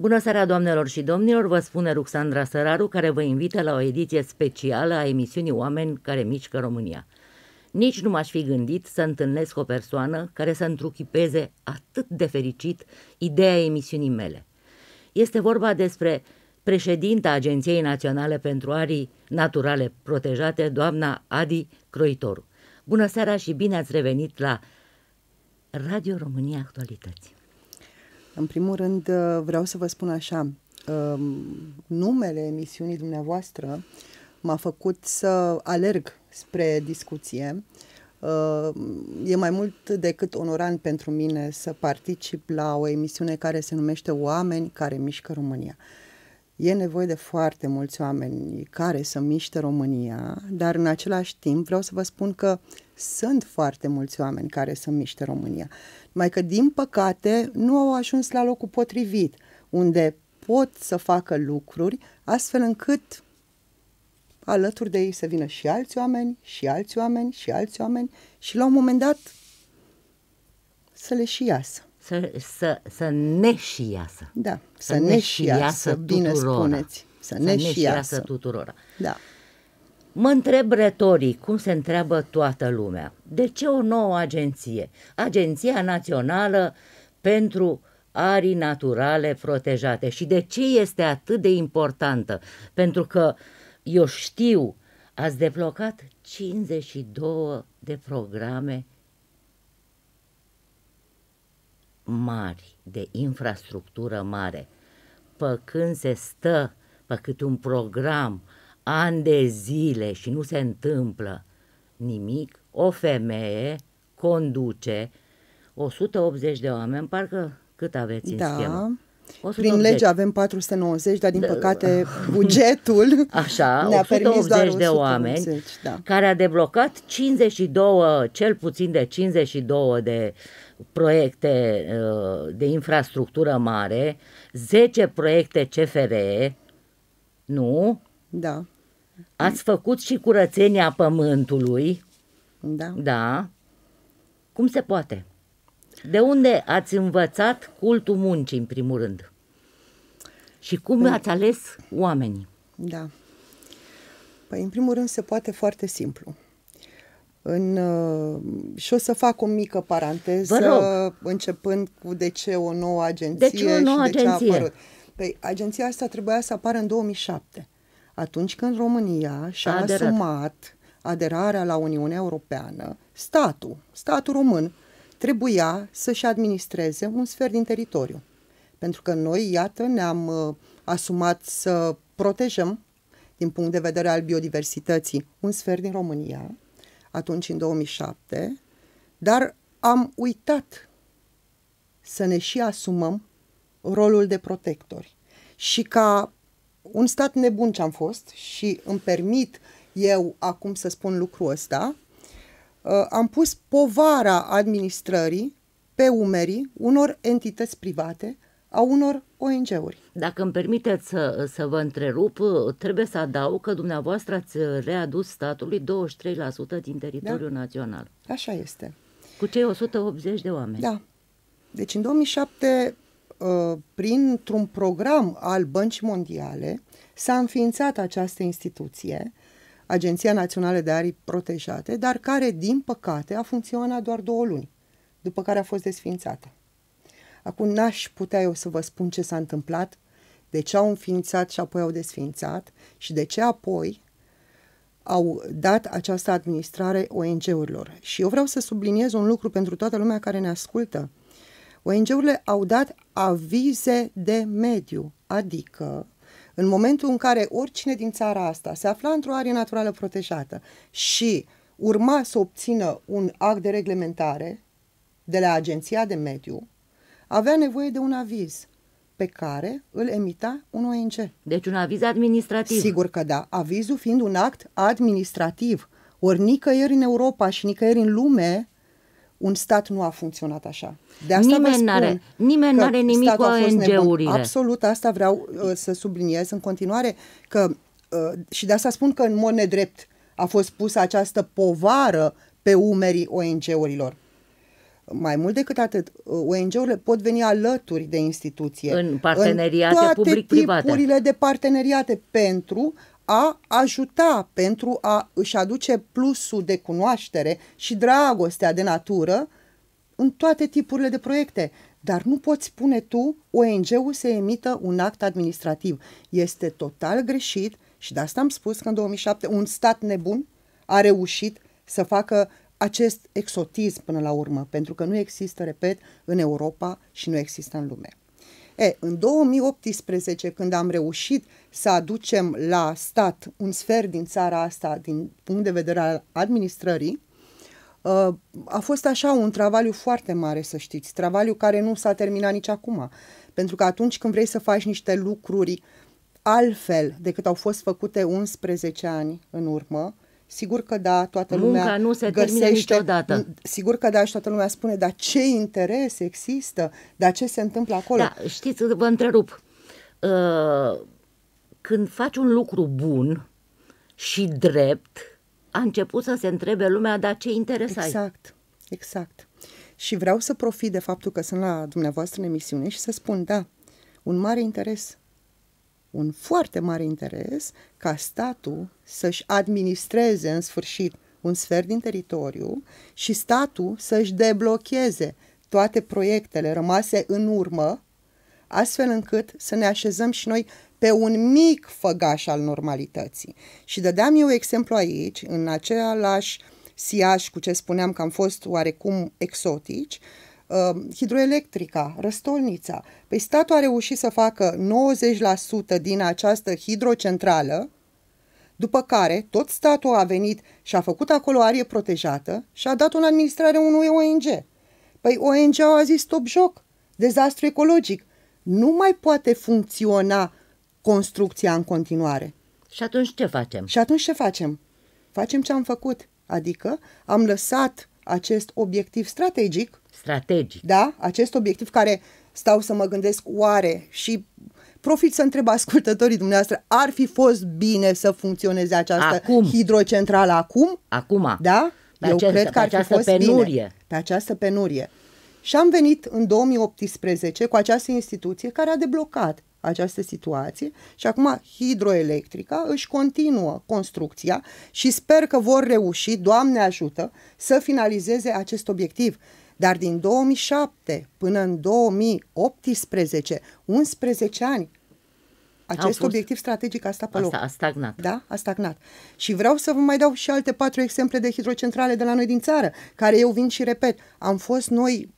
Bună seara, doamnelor și domnilor! Vă spune Ruxandra Săraru, care vă invită la o ediție specială a emisiunii Oameni care mișcă România. Nici nu m-aș fi gândit să întâlnesc o persoană care să întruchipeze atât de fericit ideea emisiunii mele. Este vorba despre președinta Agenției Naționale pentru Arii Naturale Protejate, doamna Adi Croitoru. Bună seara și bine ați revenit la Radio România Actualități! În primul rând, uh, vreau să vă spun așa, um, numele emisiunii dumneavoastră m-a făcut să alerg spre discuție. Uh, e mai mult decât onorant pentru mine să particip la o emisiune care se numește Oameni care mișcă România. E nevoie de foarte mulți oameni care să miște România, dar în același timp vreau să vă spun că sunt foarte mulți oameni care să miște România. mai că, din păcate, nu au ajuns la locul potrivit, unde pot să facă lucruri astfel încât alături de ei să vină și alți oameni, și alți oameni, și alți oameni și la un moment dat să le și iasă să, să, să ne și iasă. Da, să, să ne și iasă, bine tuturora. spuneți. Să, să ne, ne și iasă tuturora. Da. Mă întreb retorii, cum se întreabă toată lumea, de ce o nouă agenție? Agenția Națională pentru Arii Naturale Protejate. Și de ce este atât de importantă? Pentru că eu știu, ați deblocat 52 de programe mari, de infrastructură mare, pe când se stă pe cât un program ani de zile și nu se întâmplă nimic, o femeie conduce 180 de oameni, parcă cât aveți în da. schemă? 180. Prin lege avem 490, dar din da. păcate bugetul Așa, ne-a 180 permis doar 180, de oameni da. care a deblocat 52, cel puțin de 52 de proiecte uh, de infrastructură mare, 10 proiecte CFR, nu? Da. Ați făcut și curățenia pământului. Da. Da. Cum se poate? De unde ați învățat cultul muncii, în primul rând? Și cum da. ați ales oamenii? Da. Păi, în primul rând, se poate foarte simplu în, uh, și o să fac o mică paranteză, începând cu de ce o nouă agenție de ce o nouă și agenție? de ce a apărut. Păi, agenția asta trebuia să apară în 2007, atunci când România și-a a asumat aderarea la Uniunea Europeană, statul, statul român, trebuia să-și administreze un sfert din teritoriu. Pentru că noi, iată, ne-am uh, asumat să protejăm, din punct de vedere al biodiversității, un sfert din România, atunci în 2007, dar am uitat să ne și asumăm rolul de protectori. Și ca un stat nebun ce am fost și îmi permit eu acum să spun lucrul ăsta, ă, am pus povara administrării pe umerii unor entități private a unor ONG-uri. Dacă îmi permiteți să, să vă întrerup, trebuie să adaug că dumneavoastră ați readus statului 23% din teritoriul da? național. Așa este. Cu cei 180 de oameni. Da. Deci în 2007, ă, printr-un program al Băncii Mondiale, s-a înființat această instituție, Agenția Națională de Arii Protejate, dar care, din păcate, a funcționat doar două luni, după care a fost desființată. Acum n-aș putea eu să vă spun ce s-a întâmplat, de ce au înființat și apoi au desființat și de ce apoi au dat această administrare ONG-urilor. Și eu vreau să subliniez un lucru pentru toată lumea care ne ascultă. ONG-urile au dat avize de mediu, adică în momentul în care oricine din țara asta se afla într-o arie naturală protejată și urma să obțină un act de reglementare de la Agenția de Mediu, avea nevoie de un aviz pe care îl emita un ONG. Deci un aviz administrativ. Sigur că da, avizul fiind un act administrativ. Ori nicăieri în Europa și nicăieri în lume un stat nu a funcționat așa. De asta nimeni nu are nimeni are nimic cu ONG-urile. Absolut, asta vreau uh, să subliniez în continuare că uh, și de asta spun că în mod nedrept a fost pusă această povară pe umerii ONG-urilor. Mai mult decât atât, ONG-urile uh, pot veni alături de instituție. În parteneriate în toate public-private. tipurile de parteneriate pentru a ajuta, pentru a își aduce plusul de cunoaștere și dragostea de natură în toate tipurile de proiecte. Dar nu poți spune tu, ONG-ul se emită un act administrativ. Este total greșit și de asta am spus că în 2007 un stat nebun a reușit să facă acest exotism până la urmă, pentru că nu există, repet, în Europa și nu există în lume. E, în 2018, când am reușit să aducem la stat un sfert din țara asta, din punct de vedere al administrării, ă, a fost așa un travaliu foarte mare, să știți, travaliu care nu s-a terminat nici acum. Pentru că atunci când vrei să faci niște lucruri altfel decât au fost făcute 11 ani în urmă, Sigur că da, toată Munca lumea nu se găsește, termină niciodată. Sigur că da, și toată lumea spune, dar ce interes există, dar ce se întâmplă acolo? Da, știți, vă întrerup. Ă, când faci un lucru bun și drept, a început să se întrebe lumea, dar ce interes exact, ai? Exact, exact. Și vreau să profit de faptul că sunt la dumneavoastră în emisiune și să spun, da, un mare interes un foarte mare interes ca statul să-și administreze în sfârșit un sfert din teritoriu și statul să-și deblocheze toate proiectele rămase în urmă, astfel încât să ne așezăm și noi pe un mic făgaș al normalității. Și dădeam eu exemplu aici, în același siaș cu ce spuneam că am fost oarecum exotici, uh, Uh, hidroelectrica, răstolnița. Păi statul a reușit să facă 90% din această hidrocentrală, după care tot statul a venit și a făcut acolo arie protejată și a dat-o în administrare unui ONG. Păi ong au a zis stop joc, dezastru ecologic. Nu mai poate funcționa construcția în continuare. Și atunci ce facem? Și atunci ce facem? Facem ce am făcut, adică am lăsat acest obiectiv strategic. Strategic. Da, acest obiectiv care stau să mă gândesc oare și profit să întreb ascultătorii dumneavoastră, ar fi fost bine să funcționeze această acum. hidrocentrală acum? Acum. Da? Pe Eu această, cred că ar fi fost penurie. bine. Pe această penurie. Și am venit în 2018 cu această instituție care a deblocat această situație și acum hidroelectrica își continuă construcția și sper că vor reuși, Doamne ajută, să finalizeze acest obiectiv. Dar din 2007 până în 2018, 11 ani, acest obiectiv strategic a stat pe loc. Asta a stagnat. Da, a stagnat. Și vreau să vă mai dau și alte patru exemple de hidrocentrale de la noi din țară, care eu vin și repet, am fost noi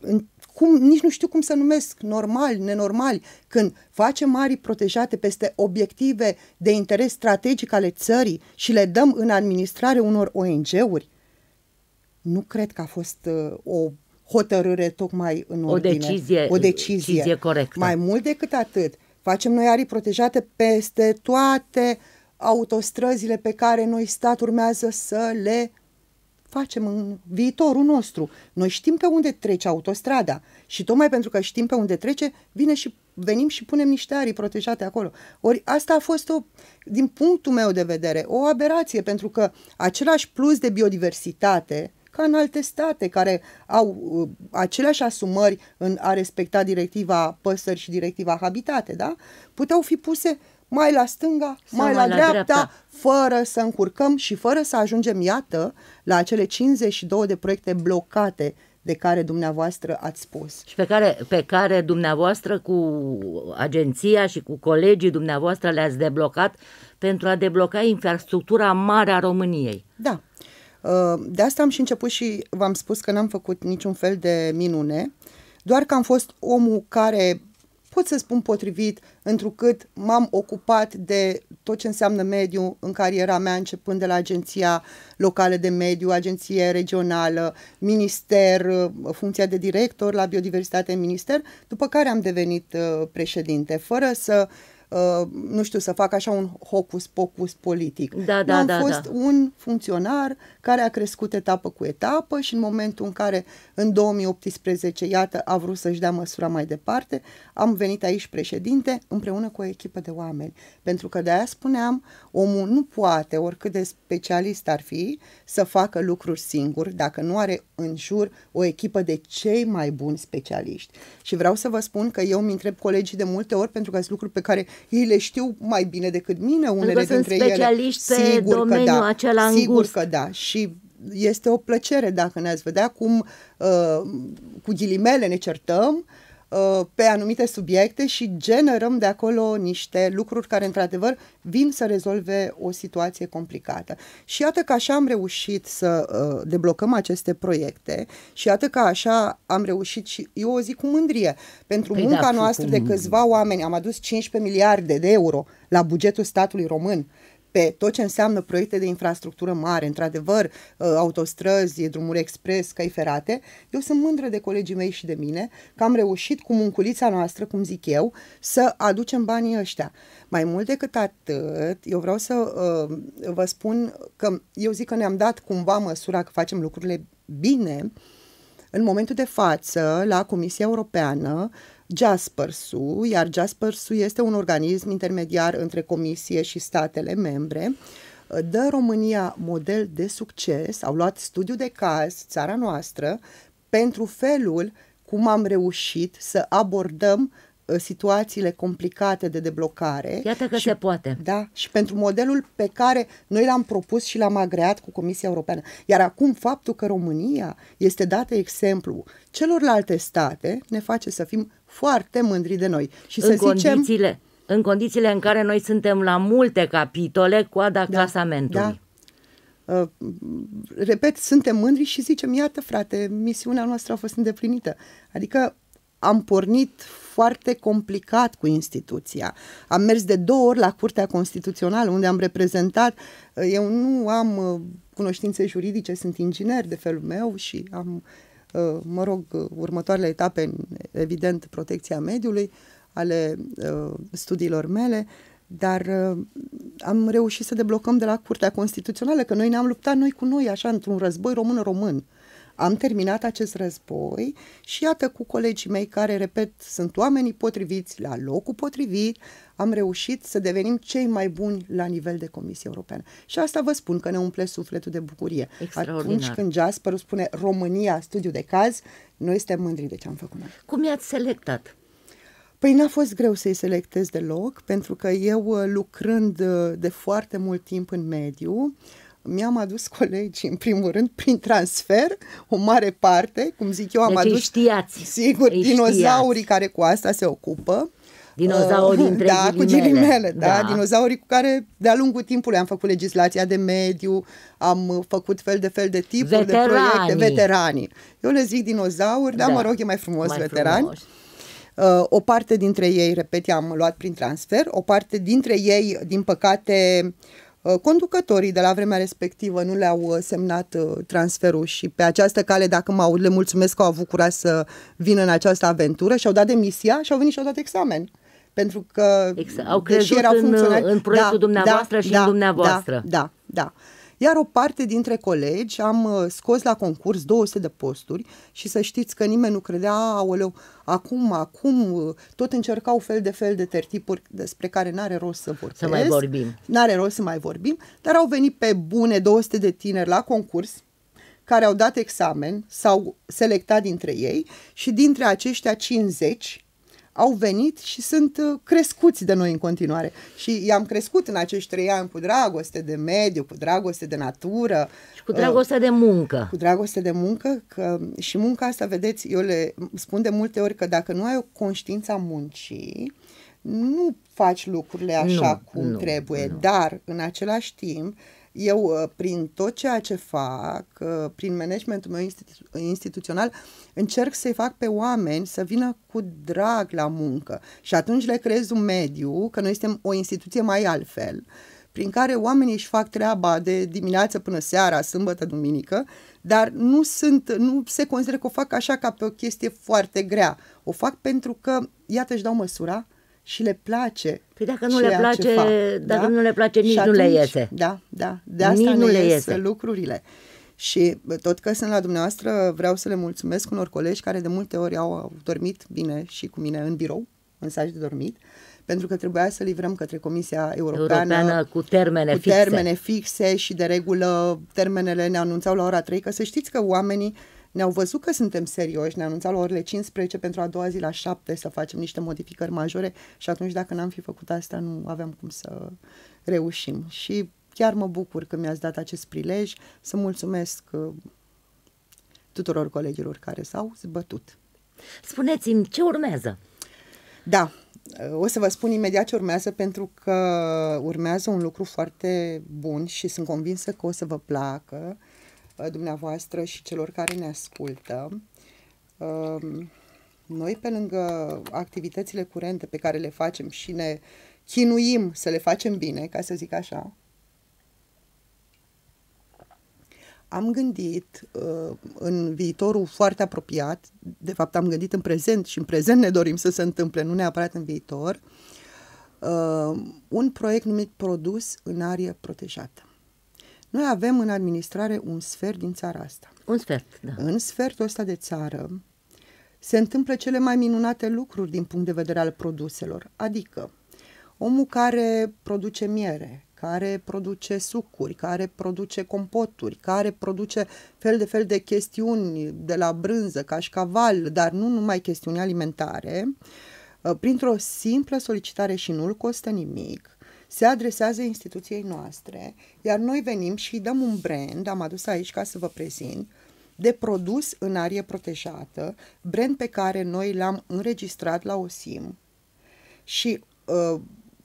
în cum, nici nu știu cum să numesc, normal, nenormal, când facem mari protejate peste obiective de interes strategic ale țării și le dăm în administrare unor ONG-uri, nu cred că a fost uh, o hotărâre tocmai în ordine. O decizie, o decizie. decizie corectă. Mai mult decât atât, facem noi arii protejate peste toate autostrăzile pe care noi stat urmează să le facem în viitorul nostru. Noi știm pe unde trece autostrada și tocmai pentru că știm pe unde trece, vine și venim și punem niște arii protejate acolo. Ori asta a fost, o, din punctul meu de vedere, o aberație, pentru că același plus de biodiversitate ca în alte state care au uh, aceleași asumări în a respecta directiva păsări și directiva habitate, da? puteau fi puse uh, mai la stânga, Sau mai, mai la, la dreapta, dreapta, fără să încurcăm și fără să ajungem, iată, la acele 52 de proiecte blocate de care dumneavoastră ați spus. Și pe care, pe care dumneavoastră cu agenția și cu colegii dumneavoastră le-ați deblocat pentru a debloca infrastructura mare a României. Da. Uh, de asta am și început și v-am spus că n-am făcut niciun fel de minune, doar că am fost omul care pot să spun potrivit, întrucât m-am ocupat de tot ce înseamnă mediu în cariera mea, începând de la agenția locală de mediu, agenție regională, minister, uh, funcția de director la biodiversitate în minister, după care am devenit uh, președinte, fără să uh, Uh, nu știu, să fac așa un hocus-pocus politic. Da, da, am da, fost da. un funcționar care a crescut etapă cu etapă și în momentul în care în 2018, iată, a vrut să-și dea măsura mai departe, am venit aici președinte împreună cu o echipă de oameni. Pentru că de aia spuneam, omul nu poate, oricât de specialist ar fi, să facă lucruri singur dacă nu are în jur o echipă de cei mai buni specialiști. Și vreau să vă spun că eu îmi întreb colegii de multe ori pentru că sunt lucruri pe care ei le știu mai bine decât mine, unele adică dintre sunt specialiști ele. Pe sigur domeniul că da, acela sigur angust. că da. Și este o plăcere dacă ne-ați vedea cum uh, cu ghilimele ne certăm, uh, Uh, pe anumite subiecte și generăm de acolo niște lucruri care, într-adevăr, vin să rezolve o situație complicată. Și iată că așa am reușit să uh, deblocăm aceste proiecte și iată că așa am reușit și eu o zic cu mândrie. Pentru păi da, munca da, noastră de câțiva oameni am adus 15 miliarde de euro la bugetul statului român pe tot ce înseamnă proiecte de infrastructură mare, într-adevăr, uh, autostrăzi, drumuri expres, căi ferate, eu sunt mândră de colegii mei și de mine că am reușit cu munculița noastră, cum zic eu, să aducem banii ăștia. Mai mult decât atât, eu vreau să uh, vă spun că eu zic că ne-am dat cumva măsura că facem lucrurile bine. În momentul de față, la Comisia Europeană, Jasper iar Jasper este un organism intermediar între Comisie și statele membre. Uh, dă România model de succes, au luat studiu de caz, țara noastră, pentru felul cum am reușit să abordăm Uh, situațiile complicate de deblocare. Iată că și, se poate. Da, și pentru modelul pe care noi l-am propus și l-am agreat cu Comisia Europeană. Iar acum faptul că România este dată exemplu celorlalte state ne face să fim foarte mândri de noi. Și în să condițiile, zicem, în condițiile în care noi suntem la multe capitole cu da, clasamentului. Da. Uh, repet, suntem mândri și zicem, iată frate, misiunea noastră a fost îndeplinită. Adică am pornit foarte complicat cu instituția. Am mers de două ori la Curtea Constituțională, unde am reprezentat. Eh, eu nu am eh, cunoștințe juridice, sunt inginer de felul meu și am, eh, mă rog, următoarele etape, evident, protecția mediului ale studiilor mele, dar am reușit să deblocăm de la Curtea Constituțională, că noi ne-am luptat noi cu noi, așa, într-un război român-român. Uh, am terminat acest război și iată cu colegii mei care, repet, sunt oamenii potriviți la locul potrivit, am reușit să devenim cei mai buni la nivel de Comisie Europeană. Și asta vă spun că ne umple sufletul de bucurie. Atunci când Jasper spune România, studiu de caz, noi suntem mândri de ce am făcut. Cum i-ați selectat? Păi n-a fost greu să-i selectez deloc, pentru că eu uh, lucrând uh, de foarte mult timp în mediu, uh, mi-am adus colegii, în primul rând, prin transfer, o mare parte, cum zic eu, am deci adus, știați, sigur, îi dinozaurii știați. care cu asta se ocupă. Dinozaurii uh, da, cu ghilimele, da, da, dinozaurii cu care de-a lungul timpului am făcut legislația de mediu, am făcut fel de fel de tipuri veteranii. de proiecte, veteranii. Eu le zic dinozauri, da, da mă rog, e mai frumos mai veterani. Frumos. Uh, o parte dintre ei, repet, am luat prin transfer, o parte dintre ei, din păcate, Uh, conducătorii de la vremea respectivă nu le-au uh, semnat uh, transferul și pe această cale, dacă m-au le mulțumesc că au avut curaj să vină în această aventură și au dat demisia și au venit și au dat examen. Pentru că exact. au crezut erau în, în proiectul da, da dumneavoastră da, și da, în dumneavoastră. Da, da, da. Iar o parte dintre colegi am uh, scos la concurs 200 de posturi și să știți că nimeni nu credea, aoleu, acum, acum, uh, tot încercau fel de fel de tertipuri despre care n-are rost să vorbesc. Să mai vorbim. N-are rost să mai vorbim, dar au venit pe bune 200 de tineri la concurs, care au dat examen, s-au selectat dintre ei și dintre aceștia 50 au venit și sunt uh, crescuți de noi în continuare. Și i-am crescut în acești trei ani cu dragoste de mediu, cu dragoste de natură. Și cu dragoste de muncă. Uh, cu dragoste de muncă. Că, și munca asta, vedeți, eu le spun de multe ori că dacă nu ai o conștiință a muncii, nu faci lucrurile așa nu, cum nu, trebuie. Nu. Dar, în același timp, uh, eu, uh, prin tot ceea ce fac, uh, prin managementul meu institu- instituțional, încerc să-i fac pe oameni să vină cu drag la muncă și atunci le creez un mediu, că noi suntem o instituție mai altfel, prin care oamenii își fac treaba de dimineață până seara, sâmbătă, duminică, dar nu sunt, nu se consideră că o fac așa ca pe o chestie foarte grea. O fac pentru că, iată, își dau măsura, și le place. Păi dacă nu le place, fac, dacă da? nu le place, nici atunci, nu le iese. Da, da, de asta nici nu le iese lucrurile. Și tot că sunt la dumneavoastră, vreau să le mulțumesc unor colegi care de multe ori au, dormit bine și cu mine în birou, în saj de dormit, pentru că trebuia să livrăm către Comisia Europeană, Europeană cu, termene, cu fixe. termene fixe și de regulă termenele ne anunțau la ora 3, că să știți că oamenii ne-au văzut că suntem serioși, ne-au anunțat la orele 15 pentru a doua zi la 7 să facem niște modificări majore și atunci dacă n-am fi făcut asta nu aveam cum să reușim. Și chiar mă bucur că mi-ați dat acest prilej să mulțumesc uh, tuturor colegilor care s-au zbătut. Spuneți-mi ce urmează. Da, uh, o să vă spun imediat ce urmează pentru că urmează un lucru foarte bun și sunt convinsă că o să vă placă. Uh, Uh, dumneavoastră și celor care ne ascultă. Um, noi, pe lângă activitățile curente pe care le facem și ne chinuim să le facem bine, ca să zic așa, am gândit uh, în viitorul foarte apropiat, de fapt am gândit în prezent și în prezent ne dorim să se întâmple, nu neapărat în viitor, uh, un proiect numit Produs în arie protejată. Noi avem în administrare un sfert din țara asta. Un sfert, da. În sfertul ăsta de țară se întâmplă cele mai minunate lucruri din punct de vedere al produselor. Adică, omul care produce miere, care produce sucuri, care produce compoturi, care produce fel de fel de chestiuni de la brânză, cașcaval, dar nu numai chestiuni alimentare, printr-o simplă solicitare și nu-l costă nimic, se adresează instituției noastre, iar noi venim și dăm un brand, am adus aici ca să vă prezint, de produs în arie protejată, brand pe care noi l-am înregistrat la OSIM și uh,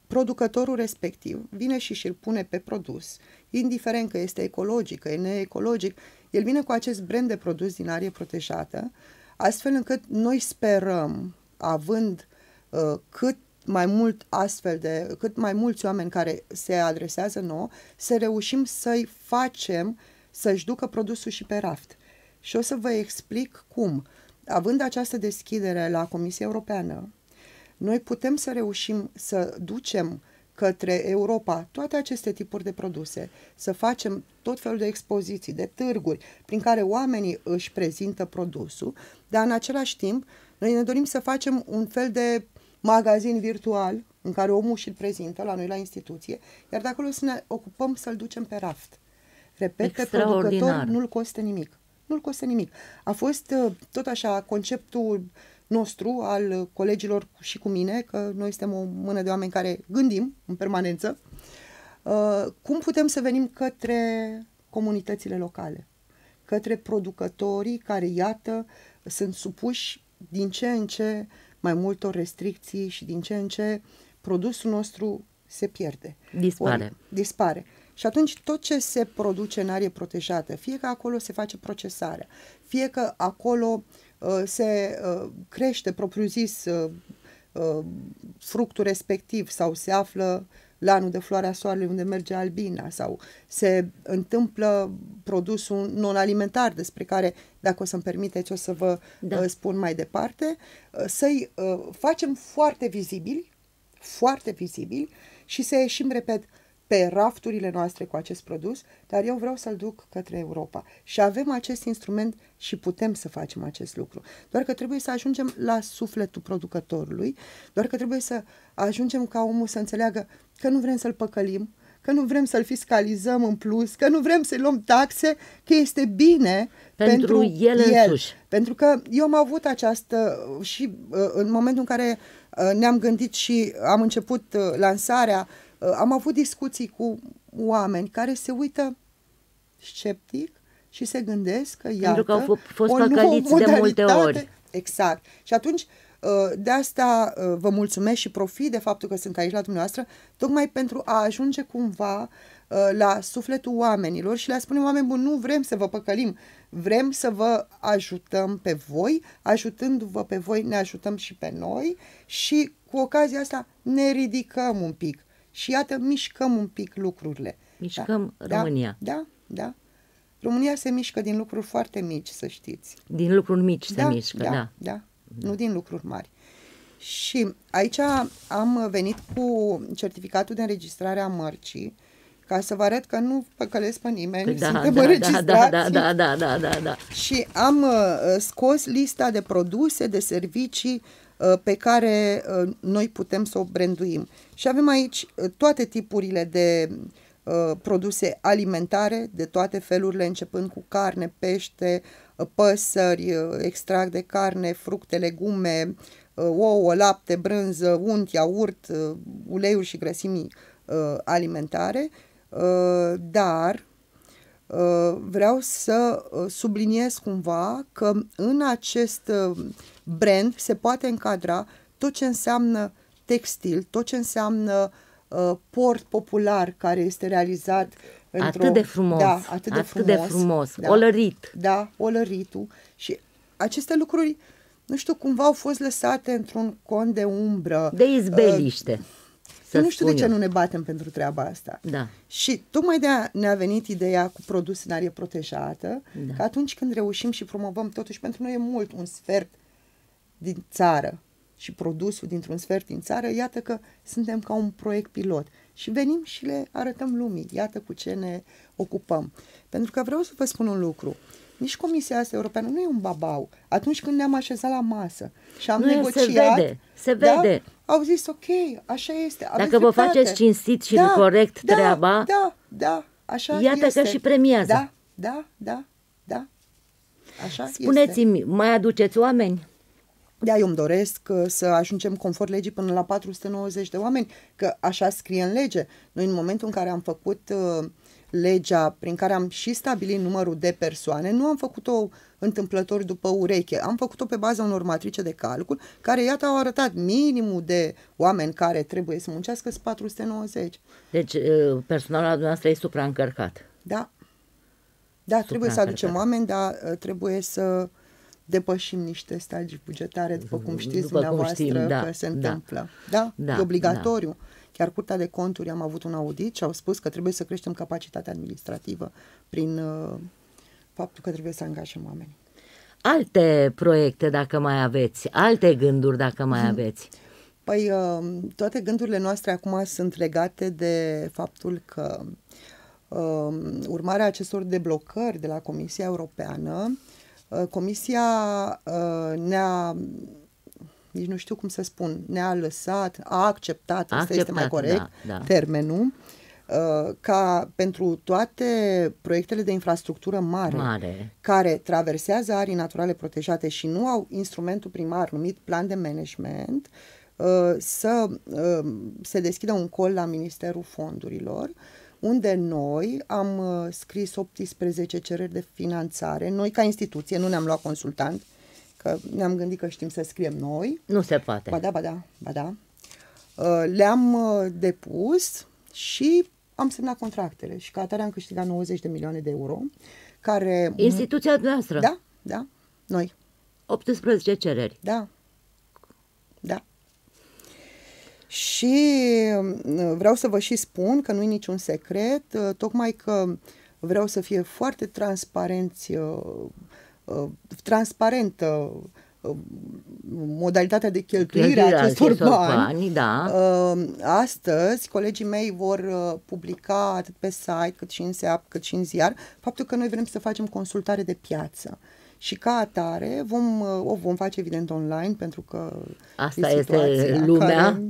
producătorul respectiv vine și și-l pune pe produs, indiferent că este ecologic, că e neecologic, el vine cu acest brand de produs din arie protejată, astfel încât noi sperăm, având uh, cât mai mult astfel de, cât mai mulți oameni care se adresează nouă, să reușim să-i facem să-și ducă produsul și pe raft. Și o să vă explic cum. Având această deschidere la Comisia Europeană, noi putem să reușim să ducem către Europa toate aceste tipuri de produse, să facem tot felul de expoziții, de târguri, prin care oamenii își prezintă produsul, dar în același timp noi ne dorim să facem un fel de magazin virtual în care omul și-l prezintă la noi la instituție, iar de acolo să ne ocupăm să-l ducem pe raft. Repet, pe producător nu-l costă nimic. Nu-l costă nimic. A fost uh, tot așa conceptul nostru, al colegilor și cu mine, că noi suntem o mână de oameni care gândim în permanență, uh, cum putem să venim către comunitățile locale, către producătorii care, iată, sunt supuși din ce în ce uh, mai multor restricții și din ce în ce produsul nostru se pierde. Dispare. Ori, dispare. Și atunci tot ce se produce în arie protejată, fie că acolo se face procesarea, fie că acolo uh, se uh, crește propriu-zis uh, uh, fructul respectiv sau se află uh, lanul de floarea soarelui unde merge albina sau se întâmplă produsul non-alimentar despre care, dacă o să-mi permiteți, o să vă da. Uh, spun mai departe, uh, să-i uh, facem foarte vizibili, foarte vizibili și să ieșim, repet, pe rafturile noastre cu acest produs, dar eu vreau să-l duc către Europa. Și avem acest instrument și putem să facem acest lucru. Doar că trebuie să ajungem la sufletul producătorului, doar că trebuie să ajungem ca omul să înțeleagă că nu vrem să-l păcălim, că nu vrem să-l fiscalizăm în plus, că nu vrem să-i luăm taxe, că este bine pentru, pentru el, el însuși. Pentru că eu am avut această uh, și uh, în momentul în care uh, ne-am gândit și am început lansarea Uh, am avut discuții cu oameni care se uită sceptic și se gândesc că, iată, Pentru că au fost păcăliți de multe ori. Exact. Și atunci, uh, de asta uh, vă mulțumesc și profit de faptul că sunt aici la dumneavoastră, tocmai pentru a ajunge cumva la sufletul oamenilor și le spunem oameni buni, nu vrem să vă păcălim, vrem să vă ajutăm pe voi, ajutându-vă pe voi ne ajutăm și pe noi și cu ocazia asta ne ridicăm un pic și iată, mișcăm un pic lucrurile. Mișcăm da, da România. Da, da, da. România se mișcă din lucruri foarte mici, să știți. Din lucruri mici da, se mișcă, da, da, da. Da, nu din lucruri mari. Și aici am venit cu certificatul de înregistrare a mărcii, ca să vă arăt că nu păcălesc pe nimeni, păi da, suntem da, da, înregistrați. Da, da, da, da, da, da, da. Și am uh, scos lista de produse, de servicii Uh, pe care uh, noi putem să o branduim. Și avem aici uh, toate tipurile de produse alimentare de toate felurile, începând cu carne, pește, păsări, extract de carne, fructe, legume, ouă, lapte, brânză, unt, iaurt, uleiuri și grăsimi alimentare, dar vreau să subliniez cumva că în acest brand se poate încadra tot ce înseamnă textil, tot ce înseamnă uh, port popular care este realizat Atât de frumos. Da, atât, atât de atât frumos. De frumos. Da, olărit. Da, olăritul. Și aceste lucruri, nu știu, cumva au fost lăsate într-un cont de umbră. De uh, izbeliște. Uh, să nu știu de ce eu. nu ne batem pentru treaba asta. Da. Și tocmai de a ne-a venit ideea cu produs în arie protejată, da. că atunci când reușim și promovăm, totuși pentru noi e mult un sfert din țară și produsul dintr-un sfert din țară, iată că suntem ca un proiect pilot și venim și le arătăm lumii, iată cu ce ne ocupăm. Pentru că vreau să vă spun un lucru, nici Comisia asta Europeană nu e un babau. Atunci când ne-am așezat la masă și am nu, negociat... Se vede, se da, vede. Da, au zis, ok, așa este. Aveți Dacă vă dreptate. faceți cinstit și da, corect da, treaba... Da, da, așa Iată este. că și premiază. Da, da, da, da. Așa Spuneți-mi, este. mai aduceți oameni? de eu îmi doresc uh, să ajungem confort legii până la 490 de oameni, că așa scrie în lege. Noi în momentul în care am făcut uh, legea prin care am și stabilit numărul de persoane, nu am făcut-o întâmplător după ureche, am făcut-o pe baza unor matrice de calcul care, iată, au arătat minimul de oameni care trebuie să muncească sunt 490. Deci uh, personalul dumneavoastră e supraîncărcat. Da. Da, trebuie să aducem oameni, dar trebuie să uh, depășim niște stagii bugetare, după cum știți după dumneavoastră cum știm, da, că se da, întâmplă. Da, da, da e obligatoriu. Da. Chiar Curtea de Conturi am avut un audit și au spus că trebuie să creștem capacitatea administrativă prin uh, faptul că trebuie să angajăm oameni. Alte proiecte, dacă mai aveți, alte gânduri, dacă mai mhm. aveți. Păi, uh, toate gândurile noastre acum sunt legate de faptul că uh, urmarea acestor deblocări de la Comisia Europeană Uh, comisia uh, ne-a nici nu știu cum să spun, ne-a lăsat, a acceptat, asta este mai corect, da, da. termenul, uh, ca pentru toate proiectele de infrastructură mare, mare care traversează arii naturale protejate și nu au instrumentul primar numit plan de management, să se deschidă un col la Ministerul Fondurilor unde noi am uh, scris 18 cereri de finanțare, noi ca instituție, nu ne-am luat consultant, că ne-am gândit că știm să scriem noi. Nu se poate. Ba da, ba da, ba da. Uh, le-am uh, depus și am semnat contractele și ca atare am câștigat 90 de milioane de euro. Care... Instituția noastră? Da, da, noi. 18 cereri? Da, da. Și mm, vreau să vă și spun că nu e niciun secret, uh, tocmai că vreau să fie foarte transparenți, uh, uh, transparentă modalitatea de cheltuire a acestor bani. bani da. Astăzi, colegii mei vor publica atât pe site, cât și în SEAP, cât și în ziar, faptul că noi vrem să facem consultare de piață și ca atare vom, o vom face evident online pentru că asta e este lumea care,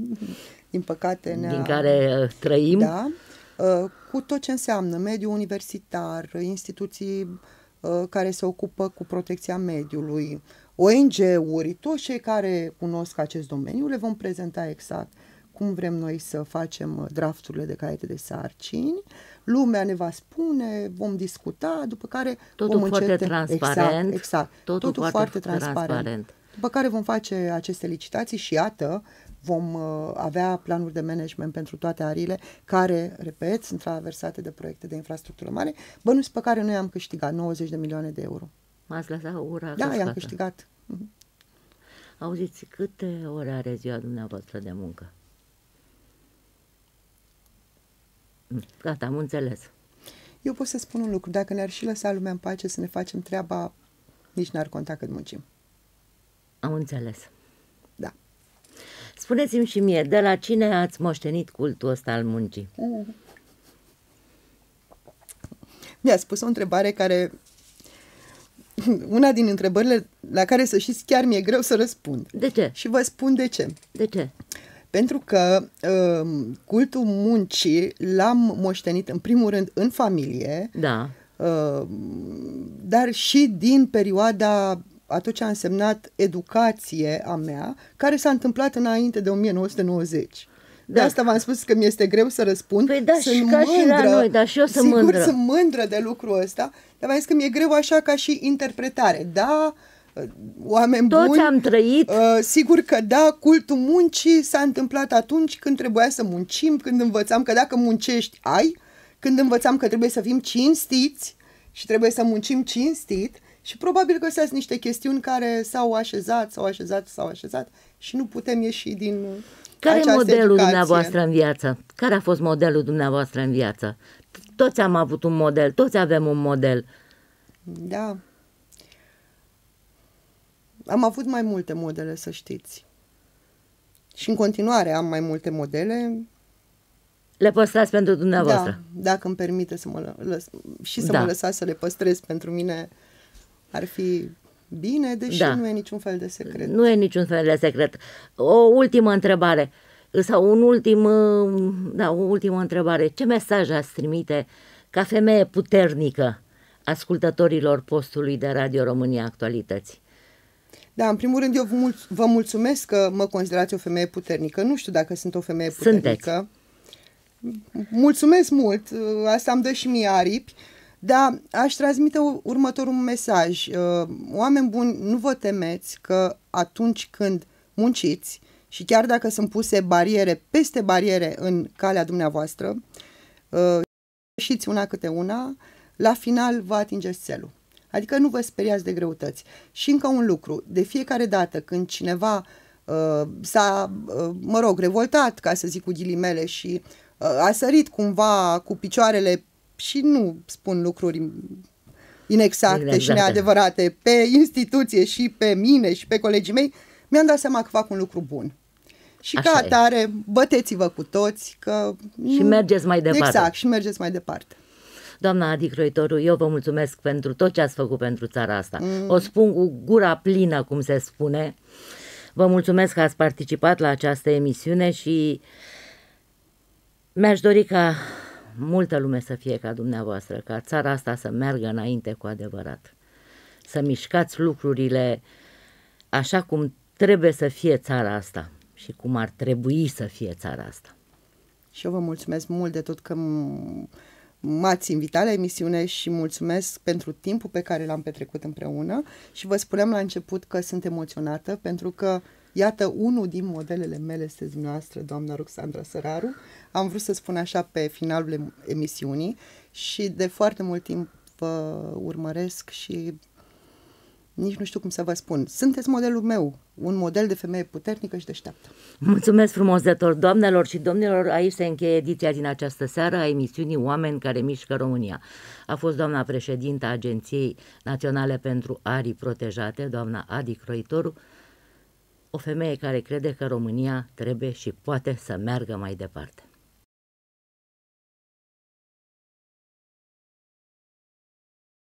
din păcate ne din care uh, trăim. Da, uh, cu tot ce înseamnă mediul universitar, instituții uh, care se ocupă cu protecția mediului, ONG-uri, toți cei care cunosc acest domeniu, le vom prezenta exact cum vrem noi să facem drafturile de caiete de sarcini, lumea ne va spune, vom discuta, după care totul vom foarte încerte. Exact, transparent. Exact, exact. Totul, totul foarte, foarte transparent. transparent. După care vom face aceste licitații și iată, vom uh, avea planuri de management pentru toate arile care, repet, sunt traversate de proiecte de infrastructură mare, bănuți pe care noi am câștigat 90 de milioane de euro. M-ați lăsat ura Da, i-am câștigat. Mhm. Auziți, câte ore are ziua dumneavoastră de muncă? Gata, am înțeles. Eu pot să spun un lucru. Dacă ne-ar și lăsa lumea în pace să ne facem treaba, nici n-ar conta cât muncim. Am înțeles. Da. Spuneți-mi și mie, de la cine ați moștenit cultul ăsta al muncii? Mm. Mi-a spus o întrebare care... Una din întrebările la care, să știți, chiar mi-e greu să răspund. De ce? Și vă spun de ce. De ce? Uh, pentru că um, cultul muncii l-am moștenit în primul rând în familie, da. Um, dar și din perioada a tot ce a însemnat educație a mea, care s-a întâmplat înainte de 1990. De da. asta v-am spus că mi-este greu să răspund. Păi da, sunt și ca mândră, și la noi, dar și eu sunt sigur, mândră. sunt mândră de lucrul ăsta, dar v-am zis că mi-e greu așa ca și interpretare. Da, uh, oameni Toți buni. am trăit. Uh, sigur că da, cultul muncii s-a întâmplat atunci când trebuia să muncim, când învățam că dacă muncești, ai, când învățam că trebuie să fim cinstiți și trebuie să muncim cinstit și probabil sunt niște chestiuni care s-au așezat, s-au așezat, s-au așezat și nu putem ieși din Care e modelul educație. dumneavoastră în viață? Care a fost modelul dumneavoastră în viață? Toți am avut un model, toți avem un model. Da, am avut mai multe modele, să știți. Și în continuare am mai multe modele. Le păstrați pentru dumneavoastră. Da, dacă îmi permite să mă lăs, și să da. mă lăsați să le păstrez pentru mine, ar fi bine, deși da. nu e niciun fel de secret. Nu e niciun fel de secret. O ultimă întrebare sau un ultim, da, o ultimă întrebare. Ce mesaj ați trimite ca femeie puternică ascultătorilor postului de Radio România Actualități? Da, în primul rând eu vă, mulț- vă mulțumesc că mă considerați o femeie puternică. Nu știu dacă sunt o femeie puternică. Sunteți. Mulțumesc mult, uh, asta îmi dă și mie aripi, dar aș transmite următorul mesaj. Uh, oameni buni, nu vă temeți că atunci când munciți și chiar dacă sunt puse bariere peste bariere în calea dumneavoastră, uh, știți una câte una, la final vă atingeți celul. Adică nu vă speriați de greutăți. Și încă un lucru, de fiecare dată când cineva uh, s-a, uh, mă rog, revoltat, ca să zic cu ghilimele, și uh, a sărit cumva cu picioarele și nu spun lucruri inexacte exact, și neadevărate pe instituție și pe mine și pe colegii mei, mi-am dat seama că fac un lucru bun. Și Așa ca atare, e. băteți-vă cu toți că... Și nu... mergeți mai departe. Exact, și mergeți mai departe. Doamna Adi Croitoru, eu vă mulțumesc pentru tot ce ați făcut pentru țara asta. Mm. O spun cu gura plină, cum se spune. Vă mulțumesc că ați participat la această emisiune și mi-aș dori ca multă lume să fie ca dumneavoastră, ca țara asta să meargă înainte cu adevărat. Să mișcați lucrurile așa cum trebuie să fie țara asta și cum ar trebui să fie țara asta. Și eu vă mulțumesc mult de tot că m-ați invitat la emisiune și mulțumesc pentru timpul pe care l-am petrecut împreună și vă spuneam la început că sunt emoționată pentru că Iată, unul din modelele mele este dumneavoastră, doamna Ruxandra Săraru. Am vrut să spun așa pe finalul emisiunii și de foarte mult timp vă urmăresc și nici nu știu cum să vă spun. Sunteți modelul meu, un model de femeie puternică și deșteaptă. Mulțumesc frumos de tot, doamnelor și domnilor. Aici se încheie ediția din această seară a emisiunii Oameni care mișcă România. A fost doamna președinta Agenției Naționale pentru Arii Protejate, doamna Adi Croitoru, o femeie care crede că România trebuie și poate să meargă mai departe.